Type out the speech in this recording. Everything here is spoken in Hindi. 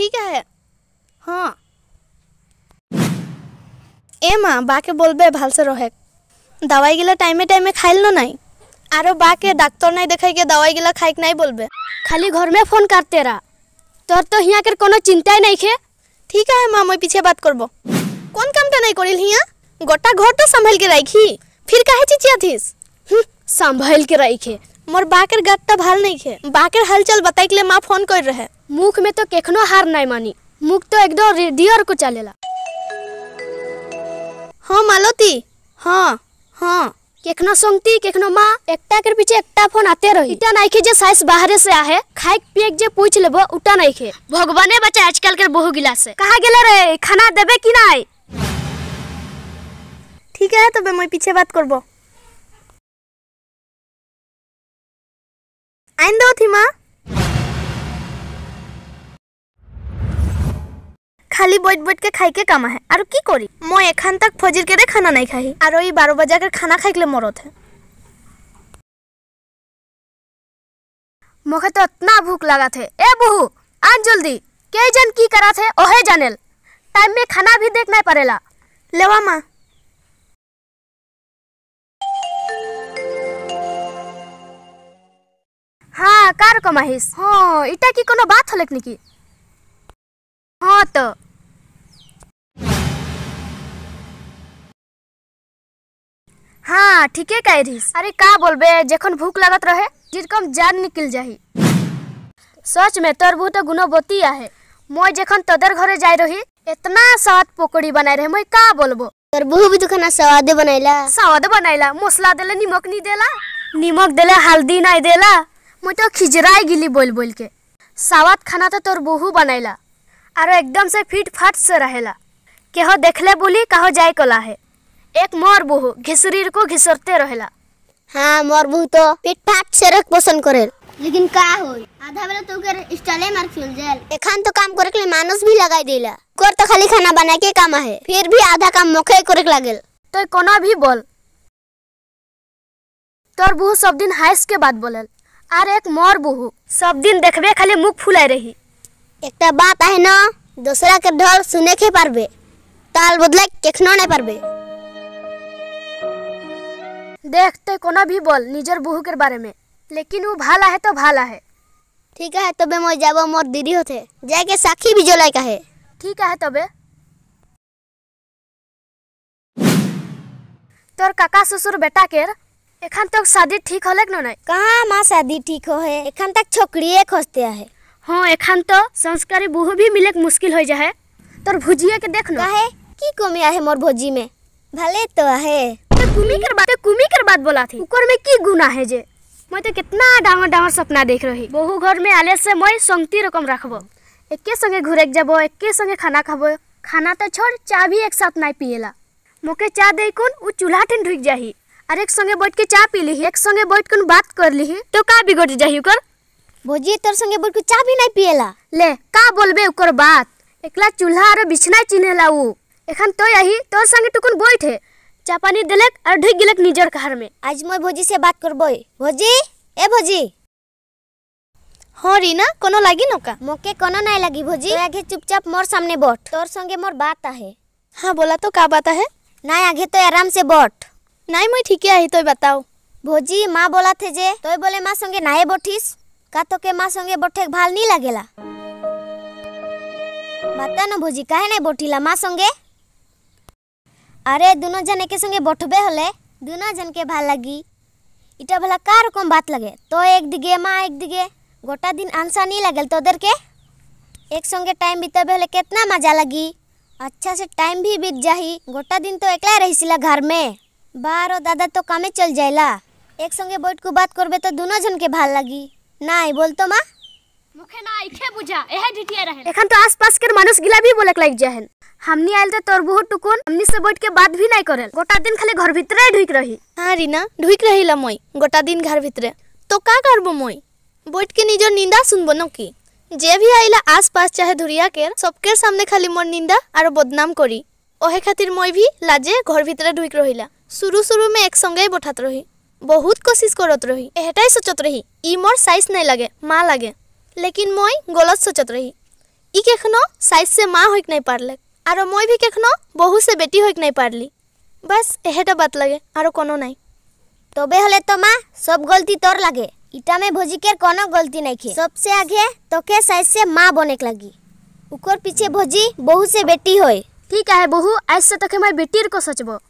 ঠিক আছে হ্যাঁ এ মা বাকে বলবে ভালসে রহে দাওয়াই গিলা টাইমে টাইমে খাইল নাই আর বাকে ডাক্তার নাই দেখাই গিয়ে দাওয়াই গিলা খাইক নাই বলবে খালি ঘর মে ফোন করতে রা তোর তো হিয়াকের কোনো চিন্তাই নাই খে ঠিক আছে মা মই পিছে বাত করব কোন কামটা নাই করিল হিয়া গোটা ঘর তো সামভাল কে রাখি ফির কাহে চিচিয়া থিস হুম সামভাল কে রাখে मोर बाकर गत गत्ता भल नहीं खे बाकर हलचल बताए के लिए माँ फोन कर रहे मुख में तो केखनो हार नहीं मानी मुख तो एकदम रेडियर को चलेला हाँ मालोती हाँ हाँ केखनो सुनती केखनो माँ एकटा कर पीछे एकटा फोन आते रही इटा नहीं खे जे साइस बाहरे से आहे खाए पिए जे पूछ ले लेबो उटा नहीं खे भगवाने बचा आजकल कर बहु गिला से कहा गिला रे खाना देबे कि नहीं ठीक है तो मैं पीछे बात करबो লাইন দাও থিমা খালি বইট বইটকে খাইকে কামা হে আর কি করি মই এখান তাক ফজির কেড়ে খানা নাই খাহি আর ওই বারো বাজাকে খানা খাইকলে মরত হে মুখে তো অতনা ভুখ লাগা थे ए बहू आज जल्दी के जन की करा थे ओहे जानल टाइम में खाना भी देख नहीं पड़ेला लेवा माँ तारक महेश हाँ इटा की कोनो बात हलक निकी हाँ तो हाँ ठीक है कह रहीस अरे का बे जखन भूख लगत रहे जिरकम जान निकल जाही सच में तोर बहुत आ है মই जखन तदर घरे जाय रही इतना स्वाद पकौड़ी बनाए रहे मैं का बोलबो तोर बहू भी तो खाना स्वादे बनाइला स्वाद बनायला मसला देला निमक नी देला निमक देला हल्दी नहीं देला मुई तो খিজরাই गिली बोल बोल के सावत खाना तो तोर बहु बनैला आरो एकदम से फिट फाट से रहेला केहो देखले बोली कहो जाय कला है एक मोर बहु घिसरीर को घिसरते रहेला हाँ मोर बहु तो फिट फाट से रख पसंद करे लेकिन का हो आधा बेला तो कर स्टाले मार फूल जेल एखान तो काम करे के लिए मानस भी लगाई देला कर तो खाली खाना बना के काम है फिर भी आधा काम मोखे करे लागल तो कोनो भी बोल तोर बहु सब दिन हाइस के बाद बोलल आर एक मोर बहु सब दिन देखबे खाली मुख फुलाय रही एकटा बात है ना दूसरा के ढोल सुने के पारबे ताल बदले केखनो नै पारबे देखते कोनो भी बोल निजर बहु के बारे में लेकिन वो भाला है तो भाला है ठीक है तबे मैं जाबो मोर दीदी होते जाके साखी भी जोलाई का है ठीक है तबे तोर काका ससुर बेटा केर एखन तक शादी ठीक होलक न नै कहाँ माँ शादी ठीक हो है एखन तक छोकरीए खोजते है हां एखन तो संस्कारी बहु भी मिलेक मुश्किल हो जाए तोर भुजिया के देख न काहे की कमी आ है मोर भौजी में भले तो है तो कुमी कर बात कुमी कर बात बोला थी ऊपर में की गुना है जे मैं तो कितना डांगर डांगर सपना देख रही बहु घर में आले से मैं संगति रकम रखबो एक के संगे घुरे जाबो एक के संगे खाना खाबो खाना तो छोड़ चा भी एक साथ नहीं पिएला मोके चा दे कुन उ चूल्हा ठिन ढुक जाही और एक संगे बैठ के चाय पी ली एक संगे बैठ के बात कर ली तो का बिगड़ जाही कर भोजी तोर संगे बैठ के चाय भी नहीं पिएला ले का बोलबे उकर बात एकला चूल्हा और बिछना चिन्हला उ एखन तो यही तोर संगे टुकुन बैठे चा पानी दिलक और ढुक गिलक निजर घर में आज मैं भोजी से बात करबो भोजी ए भोजी हाँ रीना कोनो लागी का मोके कोनो ना लगी भोजी तो आगे चुपचाप मोर सामने बैठ तोर संगे मोर बात है हाँ बोला तो का बात है ना आगे तो आराम से बैठ নাই ठीक ঠিকে আহি बताओ भोजी माँ बोला थे जे তই बोले माँ संगे নাই বঠিস का तो के माँ संगे बोठे भाल नहीं लगेला बता न भोजी कहे नहीं बोठीला माँ संगे अरे दोनों जन एक संगे बोठबे हले दोनों जन के भाल लगी इटा भला का रकम बात लगे तो एक दिगे माँ एक दिगे गोटा दिन आंसा नहीं लगल तो उधर के एक संगे टाइम बीतबे हले कितना मजा लगी अच्छा से टाइम भी बीत जाही गोटा दिन तो एकला रहीसीला घर में बार और दादा तो कामे चल जाएला एक संगे बैठ को बात करबे तो दोनों जन के ভাল লাগি নাই বলতো মা মুখে না আইখে বুঝা এহে ডিটিয়া রহে এখন তো आसपास के মানুষ गिला भी बोलक लाग जाहन हमनी आइल त तोर बहुत टुकुन हमनी से बैठ के बात भी नहीं करल गोटा दिन खाली घर भितरे ढुक रही हां रीना ढुक रहिला मई गोटा दिन घर भितरे तो का करबो मई बैठ के निजो निंदा सुनबो न की যে ভি আইলা আশপাশ চাহে ধুরিয়া কে সবকের সামনে খালি মোর নিন্দা আর বদনাম করি ওহে খাতির মই ভি লাজে ঘর ভিতরে ঢুইক রহিলা शुरू शुरू में एक संगे बैठात रही बहुत कोशिश करत रही एहटाई सोचत रही इ मोर साइज नहीं लगे माँ लगे लेकिन मैं गलत सोचत रही इ केखनो साइज से माँ होक नहीं पारले और मैं भी केखनो बहु से बेटी होक नहीं पारली बस एहेटा बात लगे और कोनो नहीं তবে হলে তো মা সব গলতি তোর লাগে ইটা মে ভোজিকের কোনো গলতি নাই খে সবসে আগে তোকে সাইজ से মা বনেক লাগি उकोर पीछे भोजी बहू से बेटी होए ठीक है बहू आज से तक मैं बेटी को सोचबो